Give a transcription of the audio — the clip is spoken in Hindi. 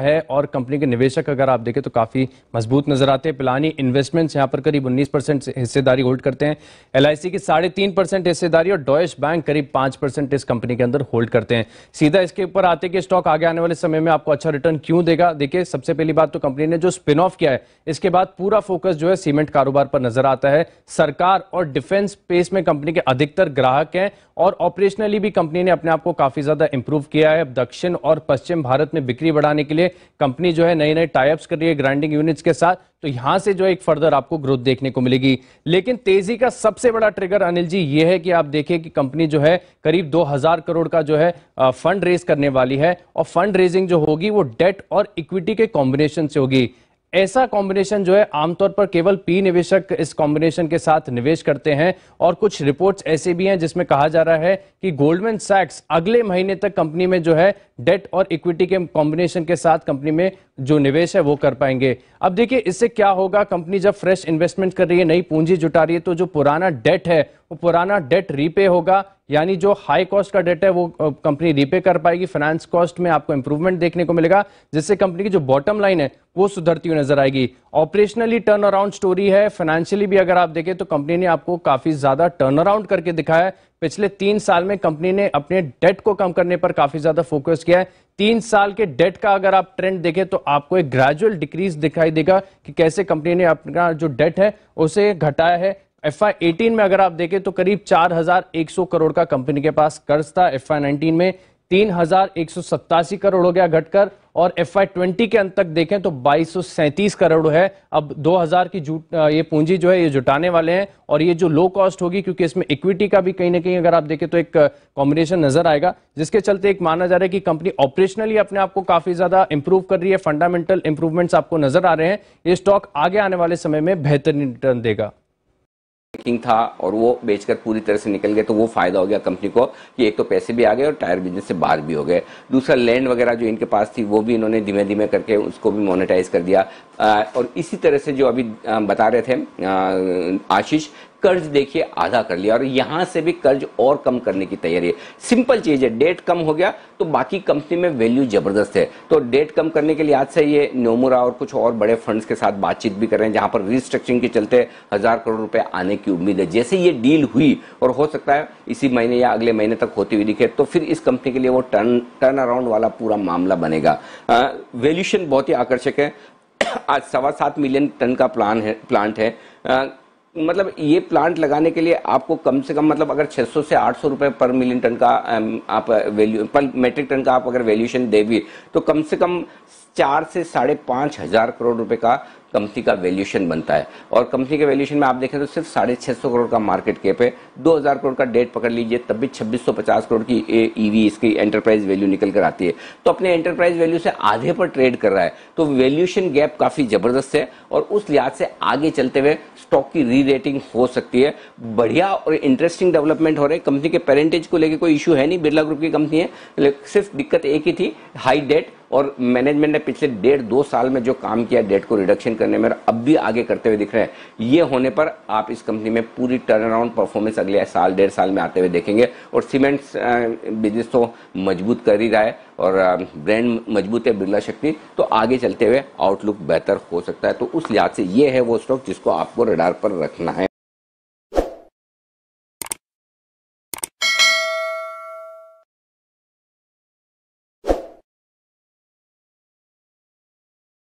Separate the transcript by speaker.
Speaker 1: है और कंपनी के निवेशक अगर आप देखें तो काफ़ी मजबूत नजर आते हैं पिलानी इन्वेस्टमेंट यहां पर करीब उन्नीस परसेंट हिस्सेदारी होल्ड करते हैं एल की साढ़े तीन परसेंट हिस्सेदारी और डॉयश बैंक करीब पांच परसेंट इस कंपनी के अंदर होल्ड करते हैं सीधा इसके ऊपर आते कि स्टॉक आगे आने वाले समय में आपको अच्छा रिटर्न क्यों देगा देखिए सबसे पहली बात तो कंपनी ने जो स्पिन ऑफ किया है इसके बाद पूरा फोकस जो है सीमेंट कारोबार पर नजर आता है सरकार और डिफेंस स्पेस में कंपनी के अधिकतर ग्राहक हैं और ऑपरेशनली भी कंपनी ने अपने आप को काफी ज्यादा इंप्रूव किया है दक्षिण और पश्चिम भारत में बिक्री बढ़ाने के लिए लिए कंपनी जो है नए नए टाइप्स कर रही है ग्राइंडिंग यूनिट्स के साथ तो यहां से जो एक फर्दर आपको ग्रोथ देखने को मिलेगी लेकिन तेजी का सबसे बड़ा ट्रिगर अनिल जी ये है कि आप देखें कि कंपनी जो है करीब 2000 करोड़ का जो है फंड रेज करने वाली है और फंड रेजिंग जो होगी वो डेट और इक्विटी के कॉम्बिनेशन से होगी ऐसा कॉम्बिनेशन जो है आमतौर पर केवल पी निवेशक इस कॉम्बिनेशन के साथ निवेश करते हैं और कुछ रिपोर्ट्स ऐसे भी हैं जिसमें कहा जा रहा है कि गोल्डमैन सैक्स अगले महीने तक कंपनी में जो है डेट और इक्विटी के कॉम्बिनेशन के साथ कंपनी में जो निवेश है वो कर पाएंगे अब देखिए इससे क्या होगा कंपनी जब फ्रेश इन्वेस्टमेंट कर रही है नई पूंजी जुटा रही है तो जो पुराना डेट है वो पुराना डेट रीपे होगा यानी जो हाई कॉस्ट का डेट है वो कंपनी रीपे कर पाएगी फाइनेंस कॉस्ट में आपको इंप्रूवमेंट देखने को मिलेगा जिससे कंपनी की जो बॉटम लाइन है वो सुधरती हुई नजर आएगी ऑपरेशनली टर्न अराउंड स्टोरी है फाइनेंशियली भी अगर आप देखें तो कंपनी ने आपको काफी ज्यादा टर्न अराउंड करके दिखाया है पिछले तीन साल में कंपनी ने अपने डेट को कम करने पर काफी ज्यादा फोकस किया है तीन साल के डेट का अगर आप ट्रेंड देखें तो आपको एक ग्रेजुअल डिक्रीज दिखाई देगा कि कैसे कंपनी ने अपना जो डेट है उसे घटाया है एफ आई एटीन में अगर आप देखें तो करीब 4,100 करोड़ का कंपनी के पास कर्ज था एफ आई नाइनटीन में तीन करोड़ हो गया घटकर और एफ आई ट्वेंटी के अंत तक देखें तो बाईस करोड़ है अब 2000 की जूट ये पूंजी जो है ये जुटाने वाले हैं और ये जो लो कॉस्ट होगी क्योंकि इसमें इक्विटी का भी कहीं ना कहीं अगर आप देखें तो एक कॉम्बिनेशन नजर आएगा जिसके चलते एक माना जा रहा है कि कंपनी ऑपरेशनली अपने आप को काफी ज्यादा इंप्रूव कर रही है फंडामेंटल इंप्रूवमेंट्स आपको नजर आ रहे हैं ये स्टॉक आगे आने वाले समय में बेहतरीन रिटर्न देगा
Speaker 2: वर्किंग था और वो बेचकर पूरी तरह से निकल गए तो वो फायदा हो गया कंपनी को कि एक तो पैसे भी आ गए और टायर बिजनेस से बाहर भी हो गए दूसरा लैंड वगैरह जो इनके पास थी वो भी इन्होंने धीमे धीमे करके उसको भी मोनिटाइज कर दिया और इसी तरह से जो अभी बता रहे थे आशीष कर्ज देखिए आधा कर लिया और यहां से भी कर्ज और कम करने की तैयारी है सिंपल चीज़ है डेट कम हो गया तो बाकी कंपनी में वैल्यू जबरदस्त है तो डेट कम करने के लिए आज से ये नोमुरा और कुछ और बड़े फंड्स के साथ बातचीत भी कर रहे हैं जहां पर रिस्ट्रक्चरिंग के चलते हज़ार करोड़ रुपए आने की उम्मीद है जैसे ये डील हुई और हो सकता है इसी महीने या अगले महीने तक होती हुई दिखे तो फिर इस कंपनी के लिए वो टर्न टर्न अराउंड वाला पूरा मामला बनेगा वैल्यूशन बहुत ही आकर्षक है आज सवा सात मिलियन टन का प्लान है प्लांट है मतलब ये प्लांट लगाने के लिए आपको कम से कम मतलब अगर 600 से 800 रुपए पर मिलियन टन का आप वैल्यू पर मेट्रिक टन का आप अगर वैल्यूएशन दे भी तो कम से कम चार से साढ़े पाँच हजार करोड़ रुपए का कंपनी का वैल्यूशन बनता है और कंपनी के वैल्यूशन में आप देखें तो सिर्फ साढ़े छह सौ करोड़ का मार्केट कैप है दो हज़ार करोड़ का डेट पकड़ लीजिए तब भी छब्बीस सौ पचास करोड़ की ईवी e इसकी एंटरप्राइज वैल्यू निकल कर आती है तो अपने एंटरप्राइज वैल्यू से आधे पर ट्रेड कर रहा है तो वैल्यूशन गैप काफ़ी ज़बरदस्त है और उस लिहाज से आगे चलते हुए स्टॉक की री रेटिंग हो सकती है बढ़िया और इंटरेस्टिंग डेवलपमेंट हो रहे कंपनी के पेरेंटेज को लेकर कोई इश्यू है नहीं बिरला ग्रुप की कंपनी है सिर्फ दिक्कत एक ही थी हाई डेट और मैनेजमेंट ने पिछले डेढ़ दो साल में जो काम किया डेट को रिडक्शन करने में अब भी आगे करते हुए दिख रहे हैं ये होने पर आप इस कंपनी में पूरी टर्न अराउंड परफॉर्मेंस अगले साल डेढ़ साल में आते हुए देखेंगे और सीमेंट बिजनेस तो मजबूत कर ही रहा है और ब्रांड मजबूत है बिरला शक्ति तो आगे चलते हुए आउटलुक बेहतर हो सकता है तो उस लिहाज से ये है वो स्टॉक जिसको आपको रडार पर रखना है